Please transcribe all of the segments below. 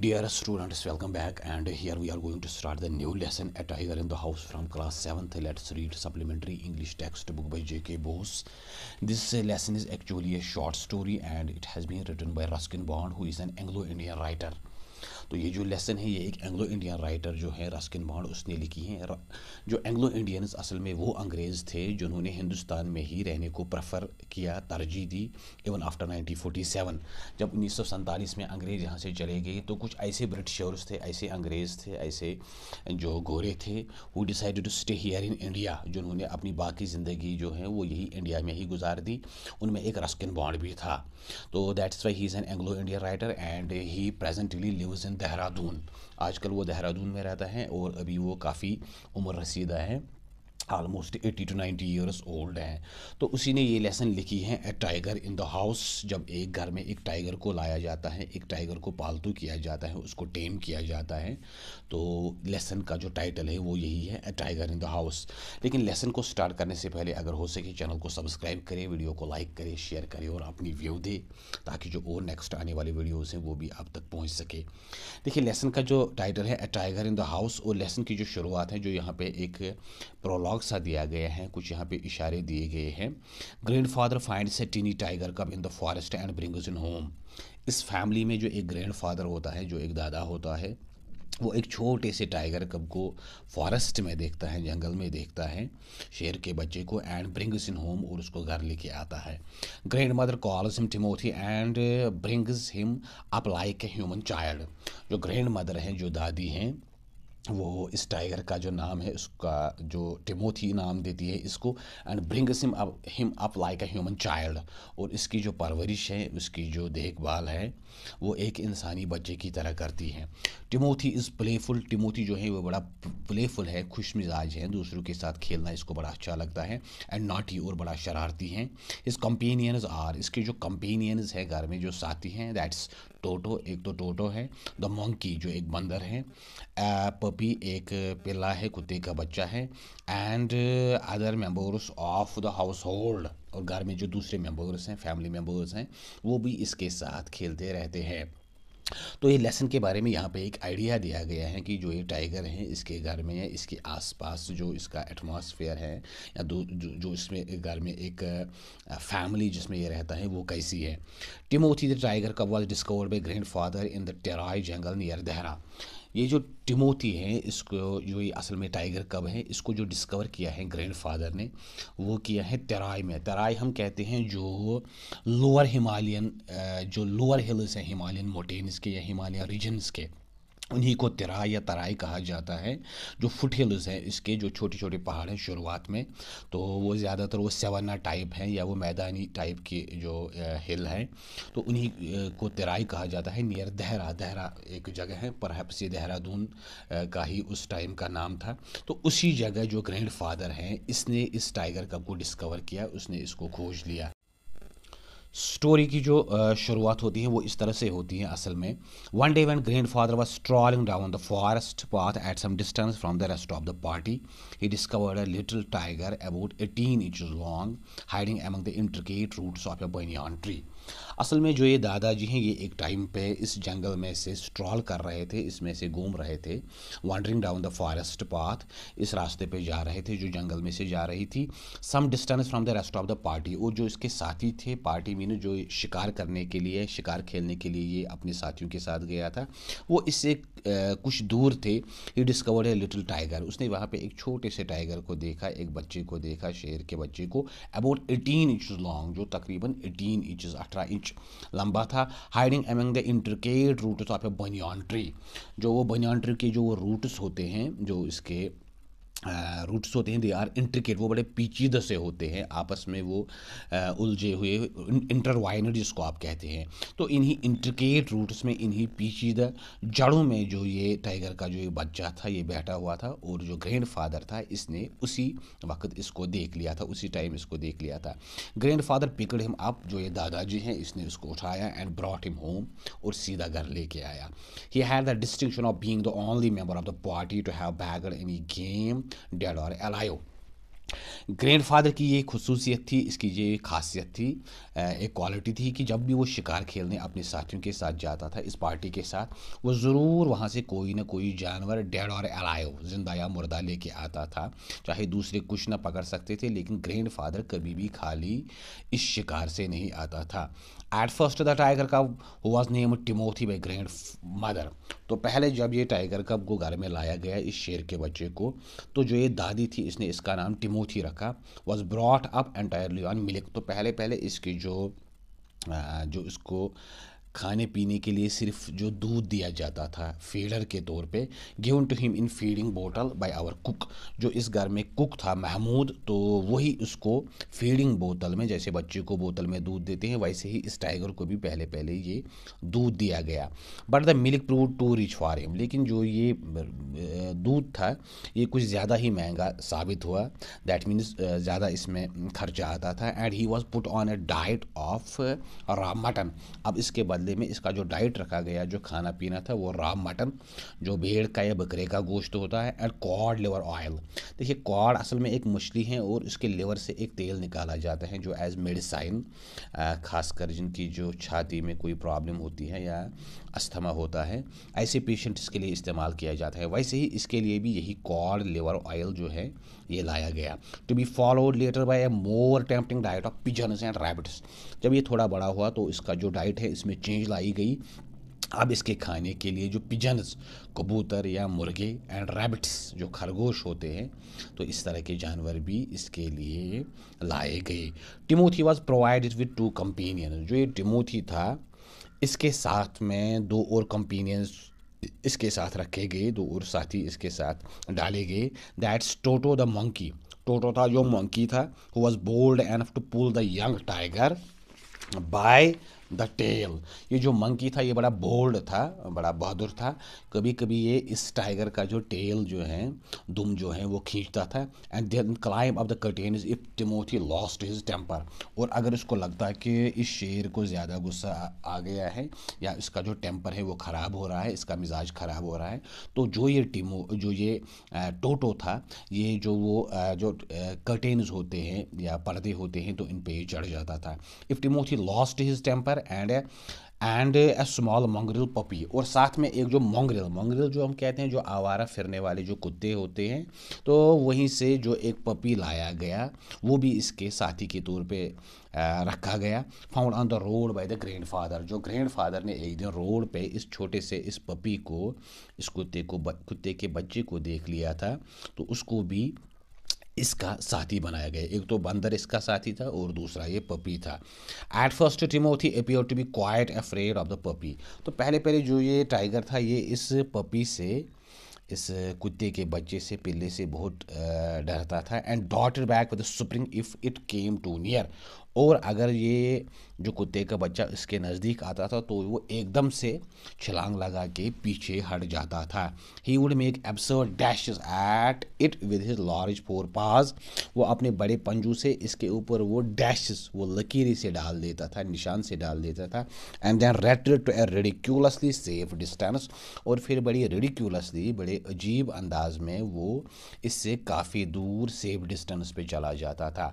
Dear students, welcome back and here we are going to start the new lesson A Tiger in the House from class 7th. Let's read supplementary English textbook by J.K. Bose. This lesson is actually a short story and it has been written by Ruskin Bond who is an Anglo-Indian writer. तो ये जो lesson है ये एक Anglo Indian writer जो है Ruskin bond उसने लिखी है जो एंग्लो इंडियंस असल में वो अंग्रेज़ थे जिन्होंने हिंदुस्तान में ही रहने को प्रेफर किया तरजीह दी इवन आफ्टर 1947 जब उन्नीस में अंग्रेज़ यहाँ से चले गए तो कुछ ऐसे ब्रिटिशर्स थे ऐसे अंग्रेज़ थे ऐसे जो गोरे थे वो decided to stay here in India जिन्होंने अपनी बाकी ज़िंदगी जो है वो यही इंडिया में ही गुजार दी उनमें एक रस्किन बॉन्ड भी था तो that's why he is an Anglo Indian writer and he presently lives in Dehradun आजकल वो देहरादून में रहता है और अभी वो काफ़ी उम्र रसीदा हैं ऑलमोस्ट 80 टू 90 इयर्स ओल्ड हैं तो उसी ने ये लेसन लिखी है a tiger in the house जब एक घर में एक टाइगर को लाया जाता है एक टाइगर को पालतू किया जाता है उसको टेम किया जाता है तो लेसन का जो टाइटल है वो यही है a tiger in the house लेकिन लेसन को स्टार्ट करने से पहले अगर हो सके चैनल को सब्सक्राइब करें वीडियो को लाइक करें शेयर करें और अपनी व्यू दें ताकि जो और नेक्स्ट आने वाली वीडियोज़ हैं वो भी आप तक पहुँच सके देखिए लेसन का जो टाइटल है a tiger in the house और लेसन की जो शुरुआत है जो यहाँ पर एक प्रॉब्लम प्रोलॉग सा दिया गया है कुछ यहाँ पे इशारे दिए गए हैं ग्रैंड फादर फाइंड से tiny tiger cub in the forest and brings in home इस फैमिली में जो एक ग्रैंड फादर होता है जो एक दादा होता है वो एक छोटे से टाइगर कब को फॉरेस्ट में देखता है जंगल में देखता है शेर के बच्चे को एंड ब्रिंग्स इन होम और उसको घर लेके आता है grandmother calls him Timothy and brings him up like a human child जो ग्रैंड मदर हैं जो दादी हैं वो इस टाइगर का जो नाम है उसका जो टिमोथी नाम देती है इसको and brings him up him up like a human child और इसकी जो परवरिश है उसकी जो देखभाल है वो एक इंसानी बच्चे की तरह करती है टिमोथी इज़ प्लेफुल टिमोथी जो है वो बड़ा प्लेफुल है खुश मिजाज है दूसरों के साथ खेलना इसको बड़ा अच्छा लगता है एंड नाटी और बड़ा शरारती है इस कंपेनियंस आर इसके जो कंपेनियंस है घर में जो साथी हैं दैट्स टोटो एक तो टोटो है द मंकी जो एक बंदर है एक पिल्ला है कुत्ते का बच्चा है and other members of the household और घर में जो दूसरे मेंबर्स हैं फैमिली मेंबर्स हैं वो भी इसके साथ खेलते रहते हैं तो ये लेसन के बारे में यहाँ पे एक आइडिया दिया गया है कि जो ये टाइगर हैं इसके घर में या इसके आसपास जो इसका एटमॉस्फेयर है या दो जो, जो इसमें घर में एक फैमिली जिसमें ये रहता है वो कैसी है टिमोथी द टाइगर का was discovered by grandfather in the Terai jungle near Dehra ये जो टिमोती हैं इसको जो ये असल में टाइगर कब हैं इसको जो डिस्कवर किया है ग्रैंडफादर ने वो किया है तराई में तराई हम कहते हैं जो लोअर हिमालयन जो लोअर हिल्स हैं हिमालयन मोटेन्स के या हिमालय रीजन्स के उन्हीं को तिराह या तराई कहा जाता है जो फुट हिल्स हैं इसके जो छोटे छोटे पहाड़ हैं शुरुआत में तो वो ज़्यादातर वो सवाना टाइप हैं या वो मैदानी टाइप के जो हिल हैं तो उन्हीं को तिराई कहा जाता है नियर देहरा देहरा एक जगह है पर ये देहरादून का ही उस टाइम का नाम था तो उसी जगह जो ग्रैंड फादर हैं इसने इस टाइगर कब को डिस्कवर किया उसने इसको खोज लिया स्टोरी की जो शुरुआत होती है वो इस तरह से होती है असल में one day one grandfather was strolling down the forest path at some distance from the rest of the party he discovered a little tiger about eighteen inch long hiding among the intricate roots of a banyan tree असल में जो ये दादाजी हैं ये एक time पे इस जंगल में से स्ट्रॉल कर रहे थे इसमें से घूम रहे थे wandering down the forest path इस रास्ते पे जा रहे थे जो जंगल में से जा रही थी some distance from the rest of the party और जो इसके साथी थे पार्टी में मीनू जो शिकार करने के लिए शिकार खेलने के लिए ये अपने साथियों के साथ गया था वो इससे कुछ दूर थे ही डिस्कवर्ड है लिटिल टाइगर उसने वहाँ पे एक छोटे से टाइगर को देखा एक बच्चे को देखा शेर के बच्चे को अबाउट एटीन इंच लॉन्ग जो तकरीबन एटीन इंचज अठारह इंच लंबा था hiding among the intricate root of a banyan tree जो वो बनियान ट्री के जो वो रूट्स होते हैं जो इसके रूट्स होते हैं दे आर इंट्रिकेट वो बड़े पीचीद से होते हैं आपस में वो उलझे हुए इंटरवाइनर जिसको आप कहते हैं तो इन्हीं इंट्रिकेट रूट्स में इन्हीं पीचीद जड़ों में जो ये टाइगर का जो ये बच्चा था ये बैठा हुआ था और जो ग्रैंड फादर था इसने उसी वक्त इसको देख लिया था उसी टाइम इसको देख लिया था ग्रैंड फादर पिकड़ हिम आप जो ये दादाजी हैं इसने इसको उठाया एंड ब्रॉट हिम होम और सीधा घर लेके आया ही had the distinction of being the only member of the party to have bagged any game dead or alive grandfather की ये खसूसियत थी इसकी ये खासियत थी एक क्वालिटी थी कि जब भी वो शिकार खेलने अपने साथियों के साथ जाता था इस पार्टी के साथ वो ज़रूर वहाँ से कोई ना कोई जानवर डेड और एलायो जिंदा या मुर्दा लेके आता था चाहे दूसरे कुछ ना पकड़ सकते थे लेकिन ग्रैंडफादर कभी भी खाली इस शिकार से नहीं आता था at first the tiger cub was name Timothy by grandmother तो पहले जब ये टाइगर कब को घर में लाया गया इस शेर के बच्चे को तो जो ये दादी थी इसने इसका नाम टिमोथी रखा was brought up entirely on milk तो पहले पहले इसकी जो जो इसको खाने पीने के लिए सिर्फ जो दूध दिया जाता था फीडर के तौर पे given to him in feeding bottle by our cook जो इस घर में कुक था महमूद तो वही उसको फीडिंग बोतल में जैसे बच्चे को बोतल में दूध देते हैं वैसे ही इस टाइगर को भी पहले पहले ये दूध दिया गया but the milk prove too rich for him लेकिन जो ये दूध था ये कुछ ज़्यादा ही महंगा साबित हुआ दैट मीन्स ज़्यादा इसमें खर्चा आता था and he was put on a diet of mutton अब इसके बदले बदले में इसका जो डाइट रखा गया जो खाना पीना था वो राम मटन जो भेड़ का या बकरे का गोश्त होता है एंड कॉड लिवर ऑयल देखिए कॉड असल में एक मछली है और इसके लिवर से एक तेल निकाला जाता है जो एज मेडिसाइन खासकर जिनकी जो छाती में कोई प्रॉब्लम होती है या अस्थमा होता है ऐसे पेशेंट्स के लिए इस्तेमाल किया जाता है वैसे ही इसके लिए भी यही कॉड लिवर ऑयल जो है ये लाया गया to be followed later by a more tempting diet of pigeons and rabbits जब ये थोड़ा बड़ा हुआ तो इसका जो डाइट है इसमें चेंज चेंज लाई गई अब इसके खाने के लिए जो पिजन्स कबूतर या मुर्गे एंड रैबिट्स जो खरगोश होते हैं तो इस तरह के जानवर भी इसके लिए लाए गए Timothy was provided with two companion जो ये टिमोथी था इसके साथ में दो और कंपेनियंस इसके साथ रखे गए दो और साथी इसके साथ डाले गए that's Toto the monkey Toto था जो मंकी था who was bold enough to pull the young tiger by the tail ये जो मंकी था ये बड़ा बोल्ड था बड़ा बहादुर था कभी कभी ये इस टाइगर का जो टेल जो है दुम जो है वो खींचता था and then climb off the curtain if Timothy lost his temper और अगर इसको लगता है कि इस शेर को ज़्यादा गुस्सा आ गया है या इसका जो टेम्पर है वो ख़राब हो रहा है इसका मिजाज ख़राब हो रहा है तो जो ये टिमो जो ये टोटो था ये जो वो जो कर्टेन्स होते हैं या पर्दे होते हैं तो इन पर चढ़ जाता था if Timothy lost his temper buffer and and a small mongrel puppy और साथ में एक जो मोंगरेल मोंगरेल जो हम कहते हैं जो आवारा फिरने वाले जो कुत्ते होते हैं तो वहीं से जो एक पपी लाया गया वो भी इसके साथी के तौर पे रखा गया found on the road by the grandfather जो ग्रैंड फादर ने एक दिन रोड पे इस छोटे से इस पपी को इस कुत्ते को कुत्ते के बच्चे को देख लिया था तो उसको भी इसका साथी बनाया गया एक तो बंदर इसका साथी था और दूसरा ये पपी था at first Timothy appear to be quite afraid of the puppy तो पहले पहले जो ये टाइगर था ये इस पपी से इस कुत्ते के बच्चे से पिल्ले से बहुत डरता था and darted back with spring if it came too near और अगर ये जो कुत्ते का बच्चा इसके नज़दीक आता था तो वो एकदम से छलांग लगा के पीछे हट जाता था he would make absurd dash at it with his large fore paws वो अपने बड़े पंजू से इसके ऊपर वो डैशेस वो लकीरी से डाल देता था निशान से डाल देता था and then retire to a ridiculously safe distance और फिर बड़ी रेडिक्यूलसली बड़े अजीब अंदाज में वो इससे काफ़ी दूर सेफ डिस्टेंस पे चला जाता था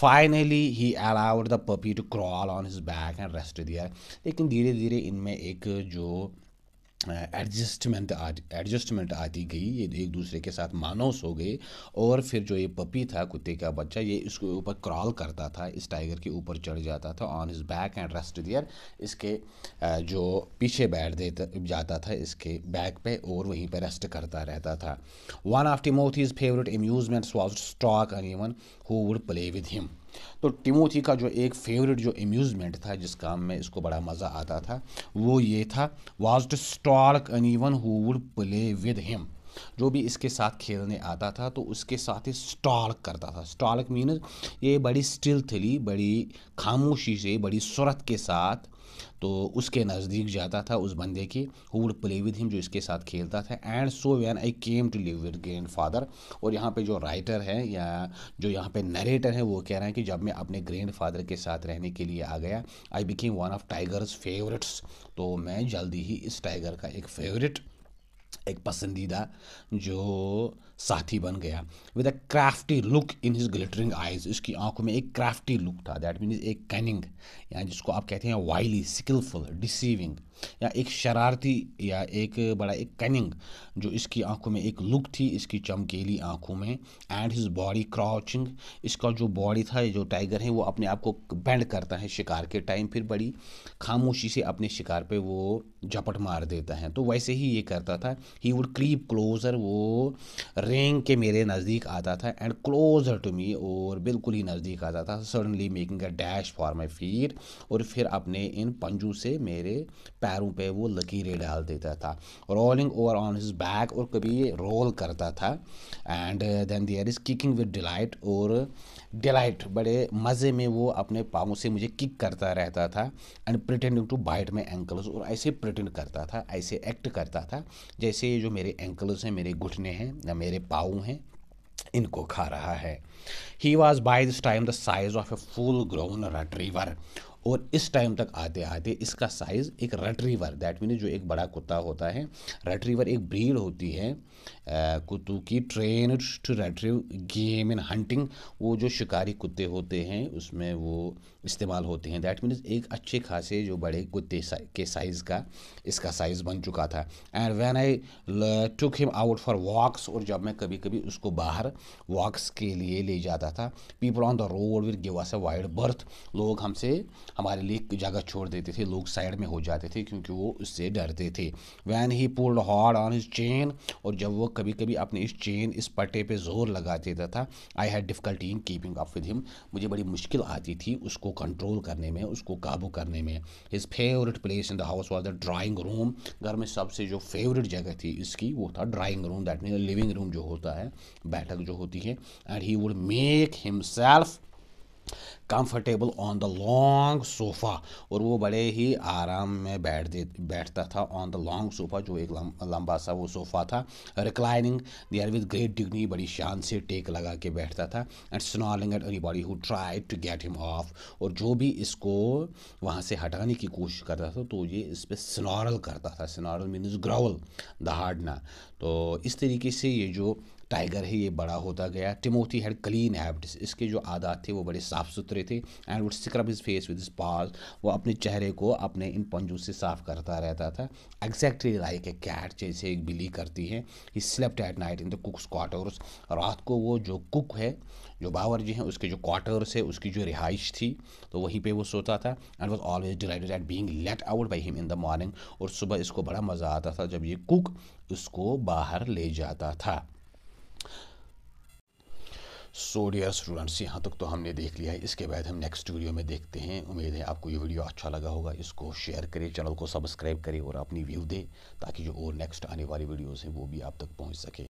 finally he allowed the puppy to crawl on his back and rest दिया लेकिन धीरे धीरे इनमें एक जो एडजस्टमेंट एडजस्टमेंट आती गई ये एक दूसरे के साथ मानोस हो गए और फिर जो ये पपी था कुत्ते का बच्चा ये इसके ऊपर क्रॉल करता था इस टाइगर के ऊपर चढ़ जाता था on his back and rest there इसके जो पीछे बैठ देता जाता था इसके बैक पे और वहीं पे रेस्ट करता रहता था one of his favourite amusements was stalk an who would play with him तो टिमोथी का जो एक फेवरेट जो एम्यूज़मेंट था जिस काम में इसको बड़ा मज़ा आता था वो ये था was to stalk an even who would play with him जो भी इसके साथ खेलने आता था तो उसके साथ ही स्टार्क करता था स्टॉलक मीनस ये बड़ी स्टिल थली बड़ी खामोशी से बड़ी सुरत के साथ तो उसके नज़दीक जाता था उस बंदे के who would play with him जो इसके साथ खेलता था and so when I came to live with grandfather और यहाँ पे जो राइटर है या जो यहाँ पे नरेटर है वो कह रहे हैं कि जब मैं अपने ग्रैंड फादर के साथ रहने के लिए आ गया I became one of tiger's favourites तो मैं जल्दी ही इस टाइगर का एक फेवरेट एक पसंदीदा जो साथी बन गया with a crafty look in his glittering eyes उसकी आंखों में एक क्राफ्टी लुक था दैट मीन्स एक कैनिंग यानी जिसको आप कहते हैं वाइली स्किलफुल डिसीविंग या एक शरारती या एक बड़ा एक कनिंग जो इसकी आंखों में एक लुक थी इसकी चमकीली आंखों में एंड हिज बॉडी क्रॉचिंग इसका जो बॉडी था जो टाइगर है वो अपने आप को बैंड करता है शिकार के टाइम फिर बड़ी खामोशी से अपने शिकार पे वो झपट मार देता है तो वैसे ही ये करता था ही वुड क्रीप क्लोज़र वो रेंग के मेरे नज़दीक आता था एंड क्लोज़र टू मी और बिल्कुल ही नज़दीक आता था suddenly making a dash for my feet और फिर अपने इन पंजू से मेरे पैरों पे वो लकीरें डाल देता था rolling over on his back और कभी ये रोल करता था and then there is kicking with delight और डिलाइट बड़े मज़े में वो अपने पाँव से मुझे किक करता रहता था and pretending to bite my ankles और ऐसे प्रिटेंड करता था ऐसे एक्ट करता था जैसे जो मेरे एंकल्स हैं मेरे घुटने हैं या मेरे पाँव हैं इनको खा रहा है he was by this time the size of a full grown रिवर और इस टाइम तक आते आते इसका साइज़ एक रटरीवर दैट मीन जो एक बड़ा कुत्ता होता है रटरीवर एक ब्रीड होती है कुत्तू की train to retrieve game in hunting वो जो शिकारी कुत्ते होते हैं उसमें वो इस्तेमाल होते हैं दैट मीन्स एक अच्छे खासे जो बड़े कुत्ते के साइज़ का इसका साइज़ बन चुका था and when I took him out for walks और जब मैं कभी कभी उसको बाहर वॉक्स के लिए ले जाता था people on the road would give us a wide berth लोग हमसे हमारे लिए जगह छोड़ देते थे लोग साइड में हो जाते थे क्योंकि वो उससे डरते थे when he pulled hard on his chain और जब वो कभी कभी अपने इस चेन इस पट्टे पे जोर लगा देता था I had difficulty in keeping up with him मुझे बड़ी मुश्किल आती थी उसको कंट्रोल करने में उसको काबू करने में his favourite place in the house was the drawing room घर में सबसे जो फेवरेट जगह थी इसकी वो था drawing room that mean living room जो होता है बैठक जो होती है and he would make himself comfortable on the long sofa और वो बड़े ही आराम में बैठ दे बैठता था ऑन द लॉन्ग सोफ़ा जो एक लंबा सा वो सोफ़ा था reclining there with great dignity बड़ी शान से टेक लगा के बैठता था and snarling at anybody who try to get him off और जो भी इसको वहाँ से हटाने की कोशिश करता था तो ये इस पर स्नॉरल करता था स्नॉरल मीन्स द दहाड़ना तो इस तरीके से ये जो टाइगर है ये बड़ा होता गया टिमोथी हैड क्लीन हैबिट्स इसके जो आदत थे वो बड़े साफ़ सुथरे रहे थे and would scrub his face with his paws वो अपने चेहरे को अपने इन पंजों से साफ करता रहता था एग्जैक्टली लाइक ए कैट जैसे एक बिली करती है he slept at night in the cook's quarters रात को वो जो कुक है जो बावरजी हैं उसके जो क्वार्टर्स है उसकी जो रिहाइश थी तो वहीं पे वो सोता था and was always delighted at being let out by him in the morning और सुबह इसको बड़ा मज़ा आता था जब ये कुक उसको बाहर ले जाता था सोडियर स्टूडेंट्स यहाँ तक तो हमने देख लिया है इसके बाद हम नेक्स्ट वीडियो में देखते हैं उम्मीद है आपको ये वीडियो अच्छा लगा होगा इसको शेयर करें चैनल को सब्सक्राइब करें और अपनी व्यू दें ताकि जो और नेक्स्ट आने वाली वीडियोज़ हैं वो भी आप तक पहुँच सके